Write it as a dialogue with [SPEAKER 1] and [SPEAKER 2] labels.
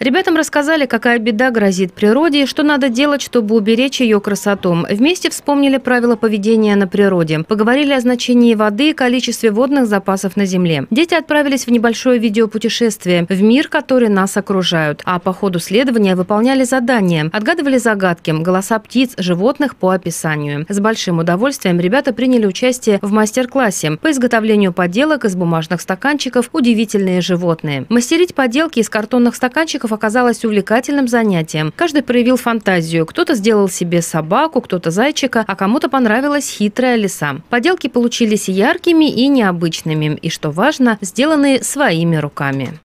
[SPEAKER 1] Ребятам рассказали, какая беда грозит природе и что надо делать, чтобы уберечь ее красоту. Вместе вспомнили правила поведения на природе, поговорили о значении воды и количестве водных запасов на Земле. Дети отправились в небольшое видеопутешествие в мир, который нас окружает, а по ходу следования выполняли задания, отгадывали загадки, голоса птиц, животных по описанию. С большим удовольствием ребята приняли участие в мастер-классе по изготовлению поделок из бумажных стаканчиков «Удивительные животные». Мастерить поделки из картонных стаканчиков мальчиков оказалось увлекательным занятием. Каждый проявил фантазию. Кто-то сделал себе собаку, кто-то зайчика, а кому-то понравилась хитрая лиса. Поделки получились яркими и необычными, и, что важно, сделаны своими руками.